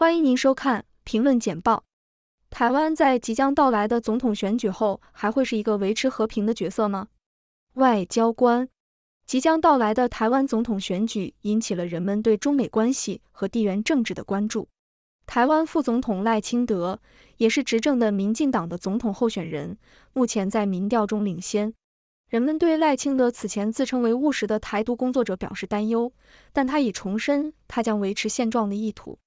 欢迎您收看评论简报。台湾在即将到来的总统选举后，还会是一个维持和平的角色吗？外交官，即将到来的台湾总统选举引起了人们对中美关系和地缘政治的关注。台湾副总统赖清德也是执政的民进党的总统候选人，目前在民调中领先。人们对赖清德此前自称为务实的台独工作者表示担忧，但他已重申他将维持现状的意图。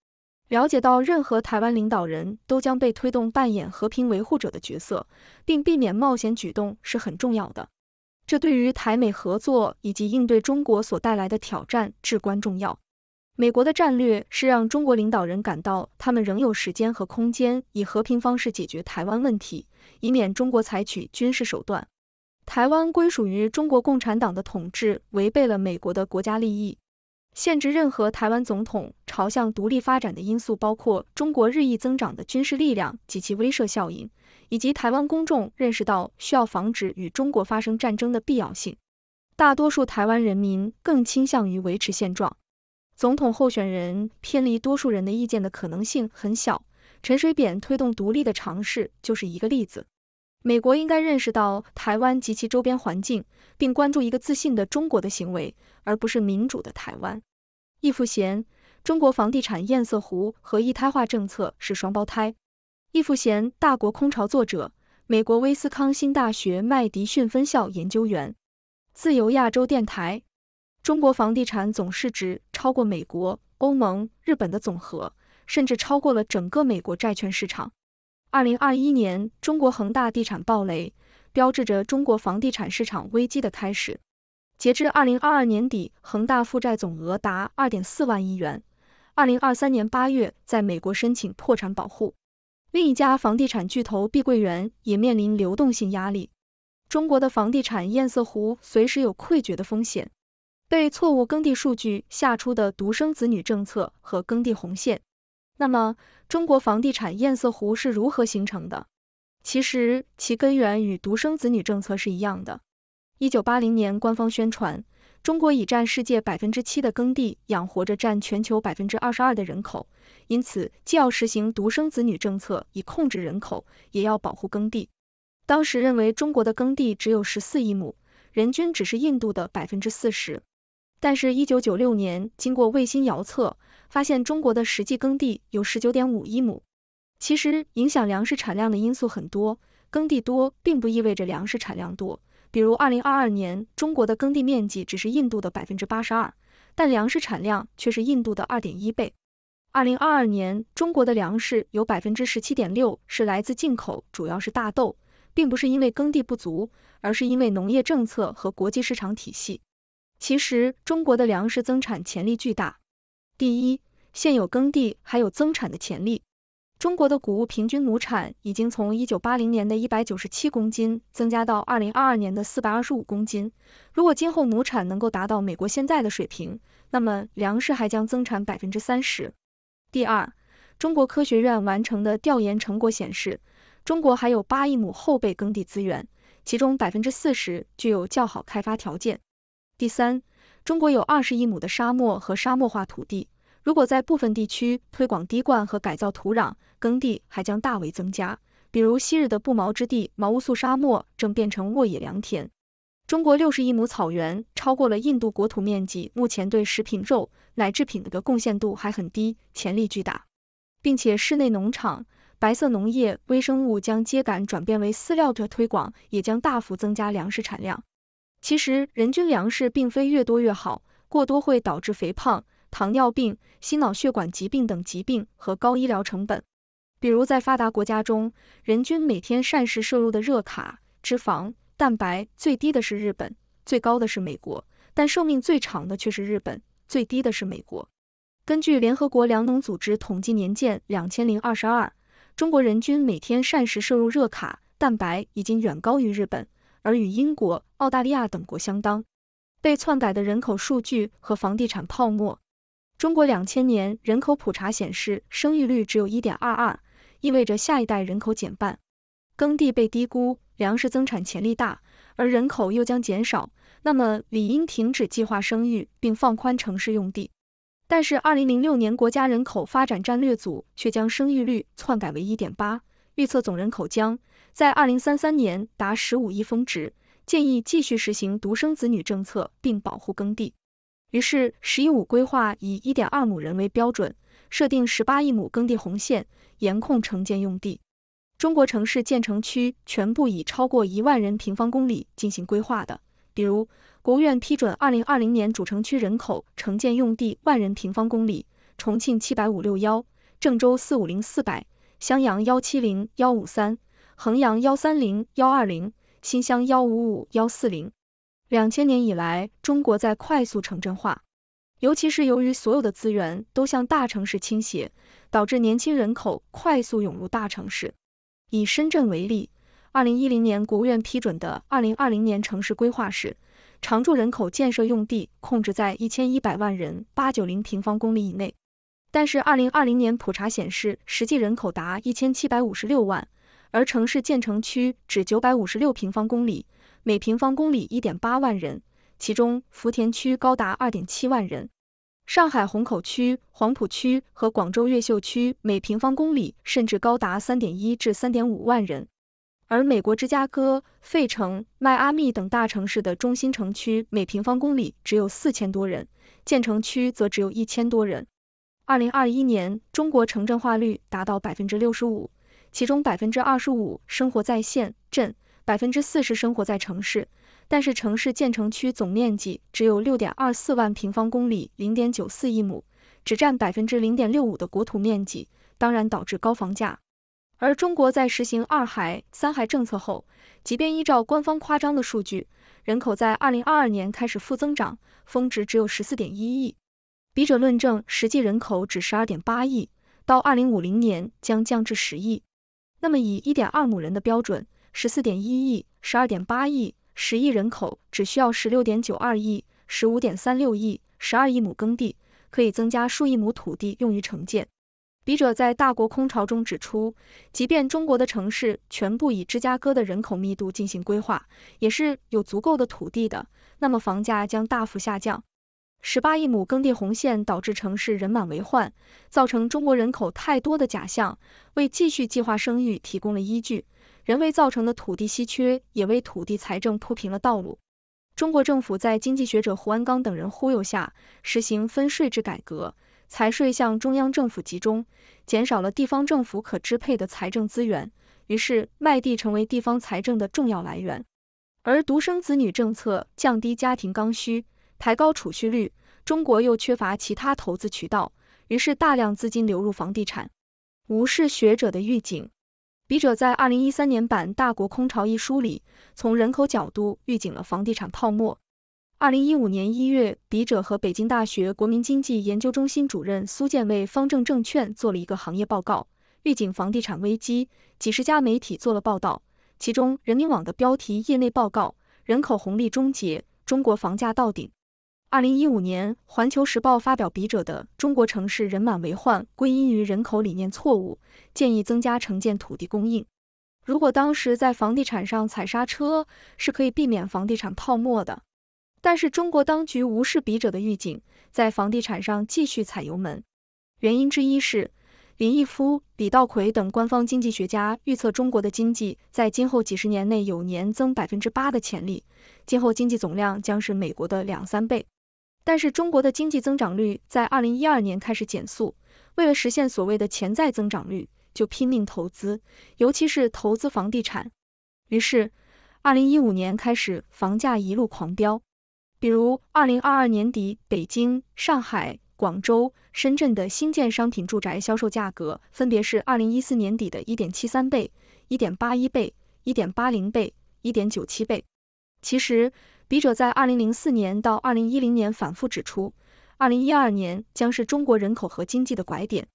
了解到任何台湾领导人都将被推动扮演和平维护者的角色，并避免冒险举动是很重要的。这对于台美合作以及应对中国所带来的挑战至关重要。美国的战略是让中国领导人感到他们仍有时间和空间以和平方式解决台湾问题，以免中国采取军事手段。台湾归属于中国共产党的统治违背了美国的国家利益。限制任何台湾总统朝向独立发展的因素，包括中国日益增长的军事力量及其威慑效应，以及台湾公众认识到需要防止与中国发生战争的必要性。大多数台湾人民更倾向于维持现状，总统候选人偏离多数人的意见的可能性很小。陈水扁推动独立的尝试就是一个例子。美国应该认识到台湾及其周边环境，并关注一个自信的中国的行为，而不是民主的台湾。易富贤，中国房地产堰塞湖和一胎化政策是双胞胎。易富贤，大国空巢作者，美国威斯康星大学麦迪逊分校研究员，自由亚洲电台。中国房地产总市值超过美国、欧盟、日本的总和，甚至超过了整个美国债券市场。二零二一年，中国恒大地产暴雷，标志着中国房地产市场危机的开始。截至二零二二年底，恒大负债总额达二点四万亿元。二零二三年八月，在美国申请破产保护。另一家房地产巨头碧桂园也面临流动性压力。中国的房地产“堰塞湖”随时有溃决的风险。被错误耕地数据吓出的独生子女政策和耕地红线。那么，中国房地产“堰塞湖”是如何形成的？其实其根源与独生子女政策是一样的。一九八零年，官方宣传中国已占世界百分之七的耕地，养活着占全球百分之二十二的人口，因此既要实行独生子女政策以控制人口，也要保护耕地。当时认为中国的耕地只有十四亿亩，人均只是印度的百分之四十。但是，一九九六年经过卫星遥测。发现中国的实际耕地有十九点五亿亩。其实影响粮食产量的因素很多，耕地多并不意味着粮食产量多。比如二零二二年中国的耕地面积只是印度的百分之八十二，但粮食产量却是印度的二点一倍。二零二二年中国的粮食有百分之十七点六是来自进口，主要是大豆，并不是因为耕地不足，而是因为农业政策和国际市场体系。其实中国的粮食增产潜力巨大。第一，现有耕地还有增产的潜力。中国的谷物平均亩产已经从一九八零年的一百九十七公斤增加到二零二二年的四百二十五公斤。如果今后亩产能够达到美国现在的水平，那么粮食还将增产百分之三十。第二，中国科学院完成的调研成果显示，中国还有八亿亩后备耕地资源，其中百分之四十具有较好开发条件。第三。中国有二十亿亩的沙漠和沙漠化土地，如果在部分地区推广滴灌和改造土壤，耕地还将大为增加。比如昔日的不毛之地毛乌素沙漠正变成沃野良田。中国六十亿亩草原超过了印度国土面积，目前对食品肉奶制品的贡献度还很低，潜力巨大。并且室内农场、白色农业、微生物将秸秆转变为饲料的推广，也将大幅增加粮食产量。其实，人均粮食并非越多越好，过多会导致肥胖、糖尿病、心脑血管疾病等疾病和高医疗成本。比如，在发达国家中，人均每天膳食摄入的热卡、脂肪、蛋白最低的是日本，最高的是美国，但寿命最长的却是日本，最低的是美国。根据联合国粮农组织统计年鉴两千零二十二，中国人均每天膳食摄入热卡、蛋白已经远高于日本。而与英国、澳大利亚等国相当。被篡改的人口数据和房地产泡沫。中国两千年人口普查显示，生育率只有一点二二，意味着下一代人口减半。耕地被低估，粮食增产潜力大，而人口又将减少，那么理应停止计划生育并放宽城市用地。但是二零零六年国家人口发展战略组却将生育率篡改为一点八，预测总人口将。在二零三三年达十五亿峰值，建议继续实行独生子女政策，并保护耕地。于是“十一五”规划以一点二亩人为标准，设定十八亿亩耕地红线，严控城建用地。中国城市建成区全部以超过一万人平方公里进行规划的，比如国务院批准二零二零年主城区人口城建用地万人平方公里，重庆七百五六幺，郑州四五零四百，襄阳幺七零幺五三。衡阳幺三零幺二零，新乡幺五五幺四零。两千年以来，中国在快速城镇化，尤其是由于所有的资源都向大城市倾斜，导致年轻人口快速涌入大城市。以深圳为例，二零一零年国务院批准的二零二零年城市规划是常住人口建设用地控制在一千一百万人八九零平方公里以内，但是二零二零年普查显示实际人口达一千七百五十六万。而城市建成区只九百五十六平方公里，每平方公里一点八万人，其中福田区高达二点七万人，上海虹口区、黄浦区和广州越秀区每平方公里甚至高达三点一至三点五万人。而美国芝加哥、费城、迈阿密等大城市的中心城区每平方公里只有四千多人，建成区则只有一千多人。二零二一年，中国城镇化率达到百分之六十五。其中百分之二十五生活在县镇，百分之四十生活在城市，但是城市建成区总面积只有六点二四万平方公里，零点九四亿亩，只占百分之零点六五的国土面积，当然导致高房价。而中国在实行二孩、三孩政策后，即便依照官方夸张的数据，人口在二零二二年开始负增长，峰值只有十四点一亿，笔者论证实际人口只十二点八亿，到二零五零年将降至十亿。那么以一点二亩人的标准，十四点一亿、十二点八亿、十亿人口只需要十六点九二亿、十五点三六亿、十二亿亩耕地，可以增加数亿亩土地用于城建。笔者在《大国空巢》中指出，即便中国的城市全部以芝加哥的人口密度进行规划，也是有足够的土地的，那么房价将大幅下降。十八亿亩耕地红线导致城市人满为患，造成中国人口太多的假象，为继续计划生育提供了依据。人为造成的土地稀缺也为土地财政铺平了道路。中国政府在经济学者胡安刚等人忽悠下，实行分税制改革，财税向中央政府集中，减少了地方政府可支配的财政资源，于是卖地成为地方财政的重要来源。而独生子女政策降低家庭刚需。抬高储蓄率，中国又缺乏其他投资渠道，于是大量资金流入房地产，无视学者的预警。笔者在二零一三年版《大国空巢》一书里，从人口角度预警了房地产泡沫。二零一五年一月，笔者和北京大学国民经济研究中心主任苏建为方正证券做了一个行业报告，预警房地产危机，几十家媒体做了报道，其中人民网的标题：业内报告，人口红利终结，中国房价到顶。二零一五年，《环球时报》发表笔者的《中国城市人满为患，归因于人口理念错误》，建议增加城建土地供应。如果当时在房地产上踩刹车，是可以避免房地产泡沫的。但是中国当局无视笔者的预警，在房地产上继续踩油门。原因之一是林毅夫、李稻葵等官方经济学家预测中国的经济在今后几十年内有年增百分之八的潜力，今后经济总量将是美国的两三倍。但是中国的经济增长率在二零一二年开始减速，为了实现所谓的潜在增长率，就拼命投资，尤其是投资房地产。于是，二零一五年开始房价一路狂飙。比如，二零二二年底，北京、上海、广州、深圳的新建商品住宅销售价格分别是二零一四年底的一点七三倍、一点八一倍、一点八零倍、一点九七倍。其实，笔者在二零零四年到二零一零年反复指出，二零一二年将是中国人口和经济的拐点。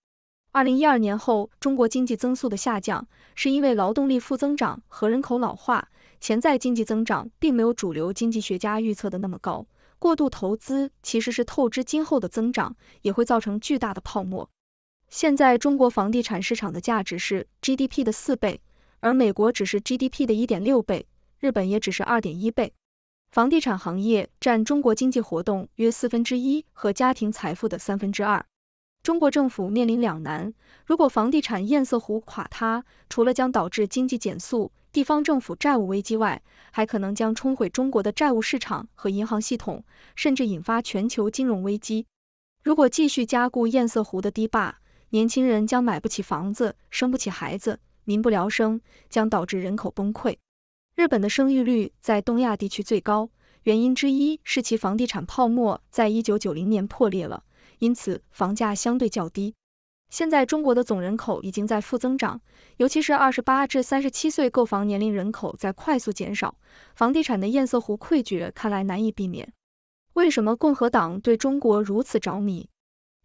二零一二年后中国经济增速的下降，是因为劳动力负增长和人口老化，潜在经济增长并没有主流经济学家预测的那么高。过度投资其实是透支今后的增长，也会造成巨大的泡沫。现在中国房地产市场的价值是 GDP 的四倍，而美国只是 GDP 的一点六倍，日本也只是二点一倍。房地产行业占中国经济活动约四分之一和家庭财富的三分之二。中国政府面临两难：如果房地产堰塞湖垮塌，除了将导致经济减速、地方政府债务危机外，还可能将冲毁中国的债务市场和银行系统，甚至引发全球金融危机。如果继续加固堰塞湖的堤坝，年轻人将买不起房子，生不起孩子，民不聊生，将导致人口崩溃。日本的生育率在东亚地区最高，原因之一是其房地产泡沫在一九九零年破裂了，因此房价相对较低。现在中国的总人口已经在负增长，尤其是二十八至三十七岁购房年龄人口在快速减少，房地产的堰塞湖溃决看来难以避免。为什么共和党对中国如此着迷？《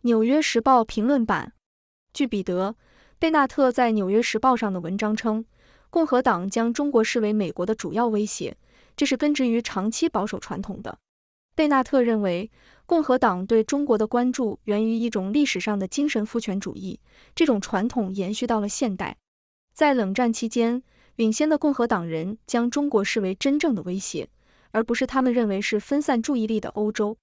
纽约时报》评论版，据彼得·贝纳特在《纽约时报》上的文章称。共和党将中国视为美国的主要威胁，这是根植于长期保守传统的。贝纳特认为，共和党对中国的关注源于一种历史上的精神父权主义，这种传统延续到了现代。在冷战期间，领先的共和党人将中国视为真正的威胁，而不是他们认为是分散注意力的欧洲。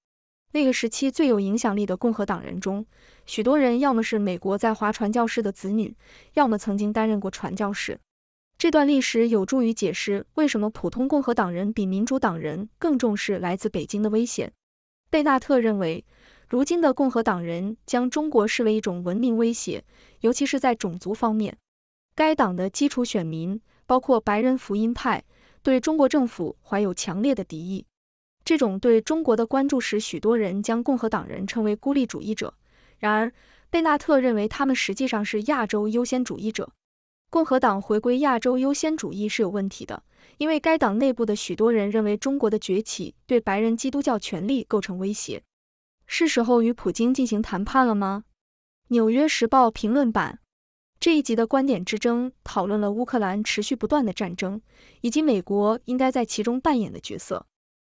那个时期最有影响力的共和党人中，许多人要么是美国在华传教士的子女，要么曾经担任过传教士。这段历史有助于解释为什么普通共和党人比民主党人更重视来自北京的危险。贝纳特认为，如今的共和党人将中国视为一种文明威胁，尤其是在种族方面。该党的基础选民包括白人福音派，对中国政府怀有强烈的敌意。这种对中国的关注使许多人将共和党人称为孤立主义者。然而，贝纳特认为他们实际上是亚洲优先主义者。共和党回归亚洲优先主义是有问题的，因为该党内部的许多人认为中国的崛起对白人基督教权利构成威胁。是时候与普京进行谈判了吗？《纽约时报》评论版这一集的观点之争讨论了乌克兰持续不断的战争以及美国应该在其中扮演的角色。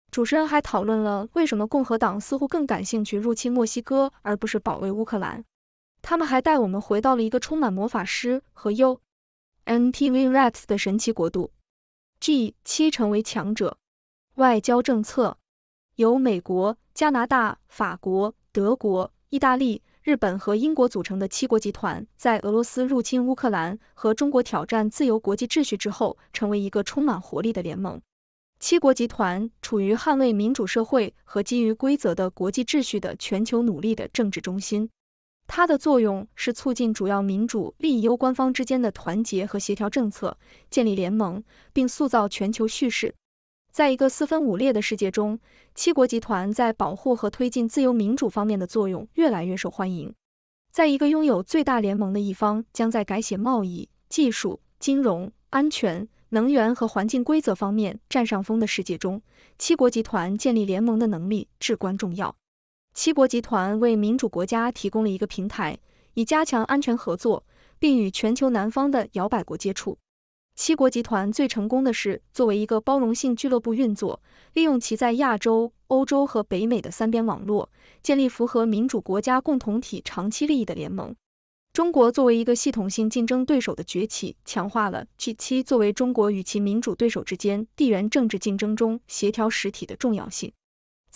主持人还讨论了为什么共和党似乎更感兴趣入侵墨西哥而不是保卫乌克兰。他们还带我们回到了一个充满魔法师和优。MTV Raps 的神奇国度，G 七成为强者。外交政策由美国、加拿大、法国、德国、意大利、日本和英国组成的七国集团，在俄罗斯入侵乌克兰和中国挑战自由国际秩序之后，成为一个充满活力的联盟。七国集团处于捍卫民主社会和基于规则的国际秩序的全球努力的政治中心。它的作用是促进主要民主利益攸关方之间的团结和协调政策，建立联盟，并塑造全球叙事。在一个四分五裂的世界中，七国集团在保护和推进自由民主方面的作用越来越受欢迎。在一个拥有最大联盟的一方将在改写贸易、技术、金融、安全、能源和环境规则方面占上风的世界中，七国集团建立联盟的能力至关重要。七国集团为民主国家提供了一个平台，以加强安全合作，并与全球南方的摇摆国接触。七国集团最成功的是作为一个包容性俱乐部运作，利用其在亚洲、欧洲和北美的三边网络，建立符合民主国家共同体长期利益的联盟。中国作为一个系统性竞争对手的崛起，强化了 G7 作为中国与其民主对手之间地缘政治竞争中协调实体的重要性。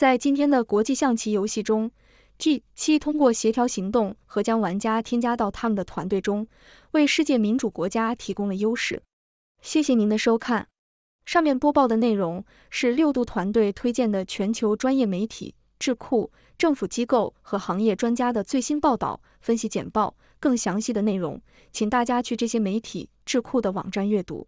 在今天的国际象棋游戏中，G7 通过协调行动和将玩家添加到他们的团队中，为世界民主国家提供了优势。谢谢您的收看。上面播报的内容是六度团队推荐的全球专业媒体、智库、政府机构和行业专家的最新报道、分析简报。更详细的内容，请大家去这些媒体、智库的网站阅读。